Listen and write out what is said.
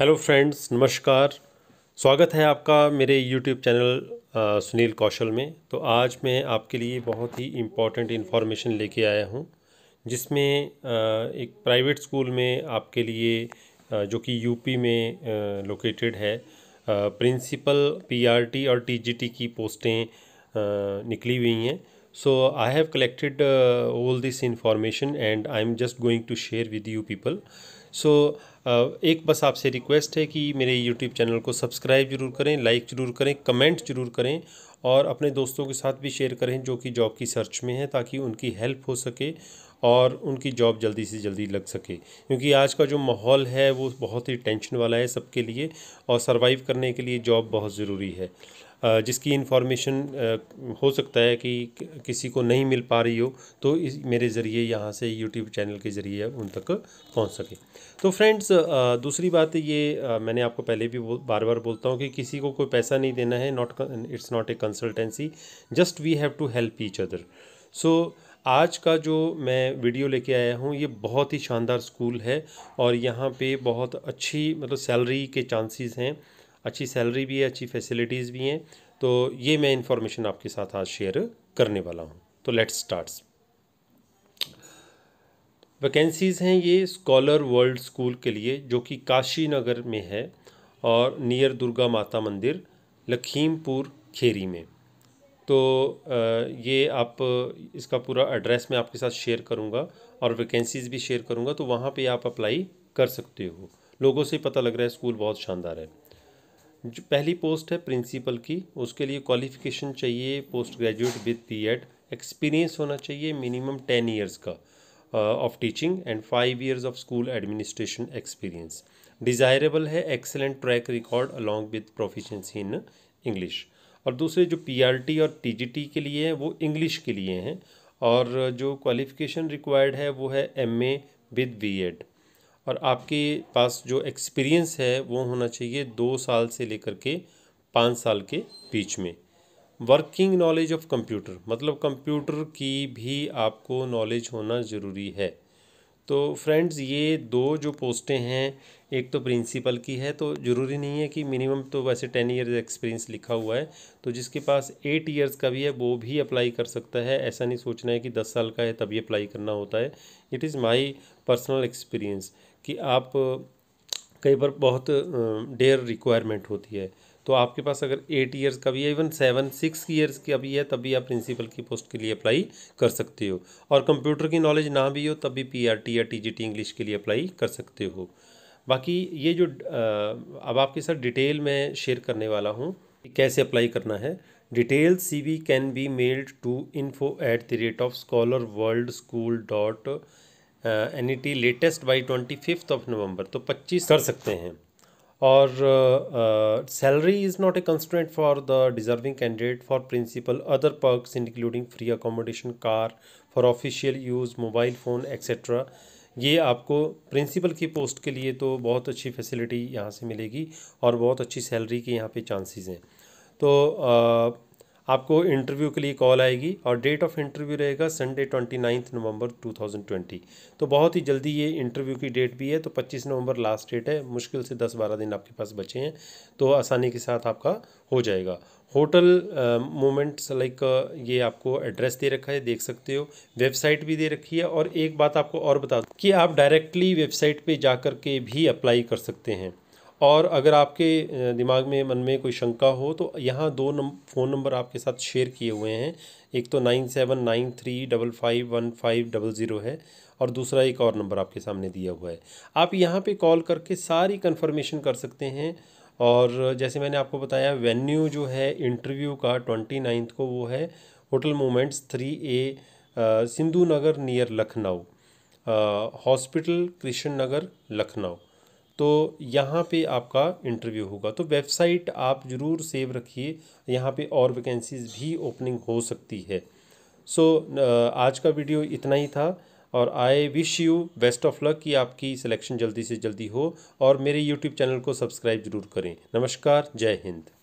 hello friends नमस्कार स्वागत है आपका मेरे यूट्यूब चैनल सुनील कौशल में तो आज मैं आपके लिए बहुत ही इम्पॉर्टेंट इन्फॉर्मेशन लेके आया हूँ जिसमें एक प्राइवेट स्कूल में आपके लिए जो कि यूपी में लोकेटेड है प्रिंसिपल पीआरटी और टीजीटी की पोस्टें निकली हुई हैं so i have collected uh, all this information and i'm just going to share with you people so so, uh, एक बस आपसे रिक्वेस्ट है कि मेरे यूट्यूब चैनल को सब्सक्राइब जरूर करें लाइक जरूर करें कमेंट जरूर करें और अपने दोस्तों के साथ भी शेयर करें जो कि जॉब की सर्च में है ताकि उनकी हेल्प हो सके और उनकी जॉब जल्दी से जल्दी लग सके क्योंकि आज का जो माहौल है वो बहुत ही टेंशन वाला है सबके लिए और सरवाइव करने के लिए जॉब बहुत ज़रूरी है जिसकी इन्फॉर्मेशन हो सकता है कि किसी को नहीं मिल पा रही हो तो इस मेरे ज़रिए यहाँ से यूट्यूब चैनल के ज़रिए उन तक पहुँच सके तो फ्रेंड्स दूसरी बात ये मैंने आपको पहले भी बार बार बोलता हूँ कि किसी को कोई पैसा नहीं देना है not it's not a consultancy just we have to help each other so आज का जो मैं वीडियो लेके आया हूँ ये बहुत ही शानदार स्कूल है और यहाँ पे बहुत अच्छी मतलब सैलरी के चांसेस हैं अच्छी सैलरी भी है अच्छी फैसिलिटीज़ भी हैं तो ये मैं इंफॉर्मेशन आपके साथ आज शेयर करने वाला हूँ तो लेट्स स्टार्ट वैकेंसीज़ हैं ये स्कॉलर वर्ल्ड स्कूल के लिए जो कि काशी नगर में है और नियर दुर्गा माता मंदिर लखीमपुर खेरी में तो ये आप इसका पूरा एड्रेस मैं आपके साथ शेयर करूँगा और वैकेंसीज़ भी शेयर करूँगा तो वहाँ पे आप अप्लाई कर सकते हो लोगों से पता लग रहा है स्कूल बहुत शानदार है जो पहली पोस्ट है प्रिंसिपल की उसके लिए क्वालिफिकेशन चाहिए post graduate with Ed experience होना चाहिए मिनिमम टेन ईयर्स का of teaching and five years of school administration experience desirable है excellent track record along with proficiency in English और दूसरे जो टी और टी के लिए हैं वो इंग्लिश के लिए हैं और जो क्वालिफिकेशन रिक्वायर्ड है वो है एम ए विद एड और आपके पास जो एक्सपीरियंस है वो होना चाहिए दो साल से लेकर के पाँच साल के बीच में वर्किंग नॉलेज ऑफ कंप्यूटर मतलब कंप्यूटर की भी आपको नॉलेज होना ज़रूरी है तो फ्रेंड्स ये दो जो पोस्टें हैं एक तो प्रिंसिपल की है तो ज़रूरी नहीं है कि मिनिमम तो वैसे टेन ईयर्स एक्सपीरियंस लिखा हुआ है तो जिसके पास एट ईयर्स का भी है वो भी अप्लाई कर सकता है ऐसा नहीं सोचना है कि दस साल का है तभी अप्लाई करना होता है it is my personal experience कि आप कई बार बहुत डेयर रिक्वायरमेंट होती है तो आपके पास अगर एट ईयर्स का भी है इवन सेवन सिक्स ईयर्स की अभी है तभी आप प्रिंसिपल की पोस्ट के लिए अप्लाई कर सकते हो और कंप्यूटर की नॉलेज ना भी हो तब भी पी आर टी या टी जी टी इंग्लिश के लिए अप्लाई कर सकते हो बाकी ये जो अब आपके साथ डिटेल मैं शेयर करने वाला हूँ कि कैसे अप्लाई करना है detail C V can be mailed to info at the rate of scholar world school dot N E T latest by twenty fifth of November तो पच्चीस कर सकते हैं और salary is not a constant for the deserving candidate for principal other perks including free accommodation car for official use mobile phone etcetera ये आपको principal की post के लिए तो बहुत अच्छी फैसिलिटी यहाँ से मिलेगी और बहुत अच्छी सैलरी के यहाँ पे चांसेस हैं तो आपको इंटरव्यू के लिए कॉल आएगी और डेट ऑफ इंटरव्यू रहेगा Sunday twenty ninth November two thousand twenty तो बहुत ही जल्दी ये इंटरव्यू की डेट भी है तो पच्चीस नवंबर लास्ट डेट है मुश्किल से दस बारह दिन आपके पास बचे हैं तो आसानी के साथ आपका हो जाएगा होटल मोमेंट्स लाइक ये आपको एड्रेस दे रखा है देख सकते हो वेबसाइट भी दे रखी है और एक बात आपको और बता दूँ कि आप डायरेक्टली वेबसाइट पे जा कर के भी अप्लाई कर सकते हैं और अगर आपके दिमाग में मन में कोई शंका हो तो यहाँ दो नम फ़ोन नंबर आपके साथ शेयर किए हुए हैं एक तो nine seven nine three double five one five double zero है और दूसरा एक और नंबर आपके सामने दिया हुआ है आप यहाँ पे कॉल करके सारी कंफर्मेशन कर सकते हैं और जैसे मैंने आपको बताया वेन्यू जो है इंटरव्यू का ट्वेंटी नाइन्थ को वो है hotel moments three A Sindhu Nagar near Lucknow hospital Krishna Nagar Lucknow तो यहाँ पे आपका इंटरव्यू होगा तो वेबसाइट आप ज़रूर सेव रखिए यहाँ पे और वैकेंसीज़ भी ओपनिंग हो सकती है सो so, आज का वीडियो इतना ही था और I wish you best of luck कि आपकी सिलेक्शन जल्दी से जल्दी हो और मेरे यूट्यूब चैनल को सब्सक्राइब जरूर करें नमस्कार जय हिंद